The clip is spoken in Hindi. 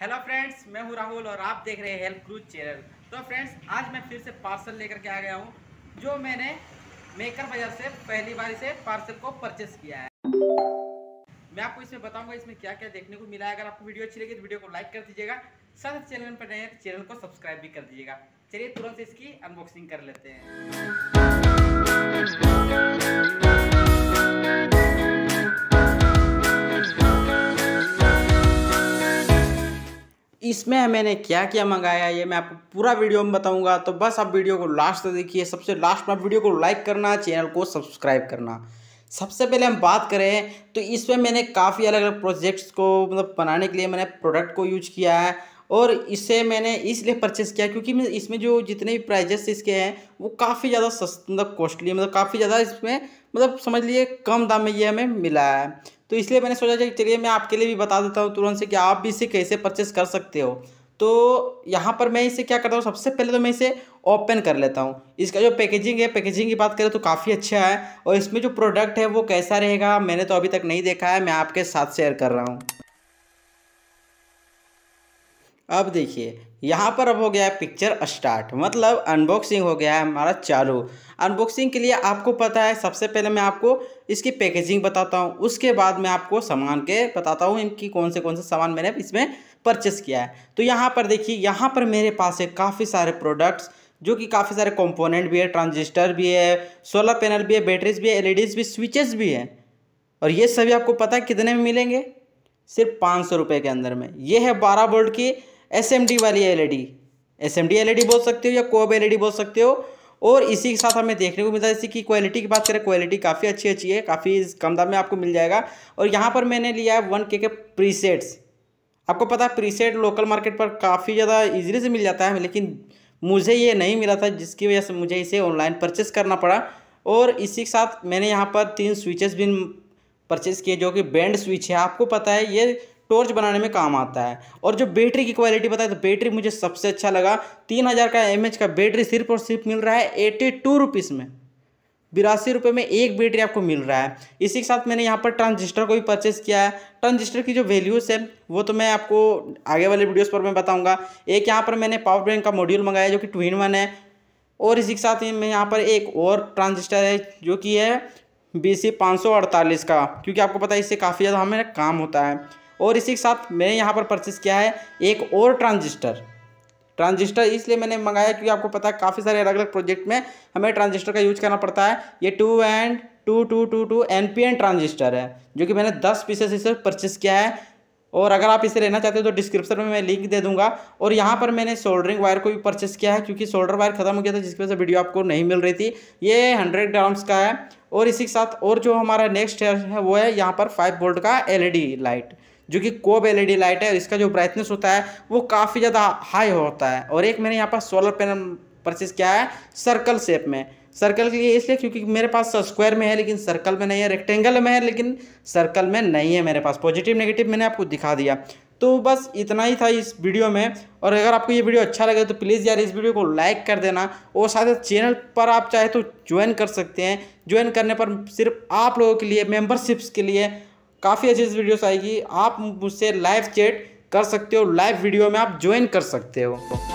हेलो फ्रेंड्स मैं हूं राहुल और आप देख रहे हैं हेल्प क्रूज चैनल तो फ्रेंड्स आज मैं फिर से पार्सल लेकर के आ गया हूं जो मैंने मेकर बाजार से पहली बार से पार्सल को परचेस किया है मैं आपको इसमें बताऊंगा इसमें क्या क्या देखने को मिला है अगर आपको वीडियो अच्छी लगी तो वीडियो को लाइक कर दीजिएगा साथ चैनल पर नए चैनल तो को सब्सक्राइब भी कर दीजिएगा चलिए तुरंत इसकी अनबॉक्सिंग कर लेते हैं इसमें मैंने क्या क्या मंगाया ये मैं आपको पूरा वीडियो में बताऊंगा तो बस आप वीडियो को लास्ट तक देखिए सबसे लास्ट में आप वीडियो को लाइक करना चैनल को सब्सक्राइब करना सबसे पहले हम बात करें तो इसमें मैंने काफ़ी अलग अलग प्रोजेक्ट्स को मतलब बनाने के लिए मैंने प्रोडक्ट को यूज किया है और इसे मैंने इसलिए परचेस किया क्योंकि इसमें जो जितने भी प्राइजेस इसके हैं वो काफ़ी ज़्यादा सस्ते मतलब कॉस्टली मतलब काफ़ी ज़्यादा इसमें मतलब समझ लिए कम दाम में ये हमें मिला है तो इसलिए मैंने सोचा कि चलिए मैं आपके लिए भी बता देता हूँ तुरंत से कि आप भी इसे कैसे परचेस कर सकते हो तो यहाँ पर मैं इसे क्या करता हूँ सबसे पहले तो मैं इसे ओपन कर लेता हूँ इसका जो पैकेजिंग है पैकेजिंग की बात करें तो काफ़ी अच्छा है और इसमें जो प्रोडक्ट है वो कैसा रहेगा मैंने तो अभी तक नहीं देखा है मैं आपके साथ शेयर कर रहा हूँ अब देखिए यहाँ पर अब हो गया है पिक्चर स्टार्ट मतलब अनबॉक्सिंग हो गया है हमारा चालू अनबॉक्सिंग के लिए आपको पता है सबसे पहले मैं आपको इसकी पैकेजिंग बताता हूँ उसके बाद मैं आपको सामान के बताता हूँ इनकी कौन से कौन से सामान मैंने इसमें परचेस किया है तो यहाँ पर देखिए यहाँ पर मेरे पास है काफ़ी सारे प्रोडक्ट्स जो कि काफ़ी सारे कॉम्पोनेंट भी है ट्रांजिस्टर भी है सोलर पैनल भी है बैटरीज भी है एल e भी स्विचेस भी हैं और ये सभी आपको पता है कितने में मिलेंगे सिर्फ पाँच सौ रुपये के अंदर में ये है बारह बोल्ट की एस वाली एल एस एम बोल सकते हो या कोब एल e बोल सकते हो और इसी के साथ हमें देखने को मिलता है जैसे कि क्वालिटी की बात करें क्वालिटी काफ़ी अच्छी अच्छी है काफ़ी कम दाम में आपको मिल जाएगा और यहाँ पर मैंने लिया है वन के के प्रीसेट्स आपको पता है प्रीसेट लोकल मार्केट पर काफ़ी ज़्यादा ईजिली से मिल जाता है लेकिन मुझे ये नहीं मिला था जिसकी वजह से मुझे इसे ऑनलाइन परचेस करना पड़ा और इसी के साथ मैंने यहाँ पर तीन स्विचेस भी परचेस किए जो कि बैंड स्विच है आपको पता है ये टॉर्च बनाने में काम आता है और जो बैटरी की क्वालिटी बताए तो बैटरी मुझे सबसे अच्छा लगा तीन हज़ार का एम का बैटरी सिर्फ और सिर्फ मिल रहा है एटी टू रुपीज़ में बिरासी रुपये में एक बैटरी आपको मिल रहा है इसी के साथ मैंने यहाँ पर ट्रांजिस्टर को भी परचेस किया है ट्रांजिस्टर की जो वैल्यूज़ है वो तो मैं आपको आगे वाले वीडियोज़ पर मैं बताऊँगा एक यहाँ पर मैंने पावर बैंक का मॉड्यूल मंगाया जो कि ट्विन वन है और इसी के साथ मैं यहाँ पर एक और ट्रांजिस्टर है जो कि है बी सी का क्योंकि आपको पता है इससे काफ़ी ज़्यादा हमें काम होता है और इसी के साथ मैंने यहाँ पर परचेज़ किया है एक और ट्रांजिस्टर ट्रांजिस्टर इसलिए मैंने मंगाया क्योंकि आपको पता है काफ़ी सारे अलग अलग प्रोजेक्ट में हमें ट्रांजिस्टर का यूज करना पड़ता है ये two N two two two two N P N transistor है जो कि मैंने दस पीसेस इसे परचेस किया है और अगर आप इसे लेना चाहते हो तो डिस्क्रिप्शन में मैं लिंक दे दूंगा और यहाँ पर मैंने सोल्डरिंग वायर को भी परचेस किया है क्योंकि सोल्डर वायर खत्म हो गया था जिसकी वजह से वीडियो आपको नहीं मिल रही थी ये हंड्रेड ग्राम्स का है और इसी के साथ और जो हमारा नेक्स्ट है वो है यहाँ पर फाइव वोल्ट का डी लाइट e जो कि कोब एल लाइट है और इसका जो ब्राइटनेस होता है वो काफ़ी ज़्यादा हाई होता है और एक मैंने यहाँ पर सोलर पैनल परचेज किया है सर्कल शेप में सर्कल के लिए इसलिए क्योंकि मेरे पास स्क्वायर में है लेकिन सर्कल में नहीं है रेक्टेंगल में है लेकिन सर्कल में नहीं है मेरे पास पॉजिटिव नेगेटिव मैंने आपको दिखा दिया तो बस इतना ही था इस वीडियो में और अगर आपको ये वीडियो अच्छा लगे तो प्लीज़ यार इस वीडियो को लाइक कर देना और साथ साथ चैनल पर आप चाहे तो ज्वाइन कर सकते हैं ज्वाइन करने पर सिर्फ आप लोगों के लिए मेम्बरशिप्स के लिए काफ़ी अच्छी अच्छी वीडियोस आएगी आप मुझसे लाइव चैट कर सकते हो लाइव वीडियो में आप ज्वाइन कर सकते हो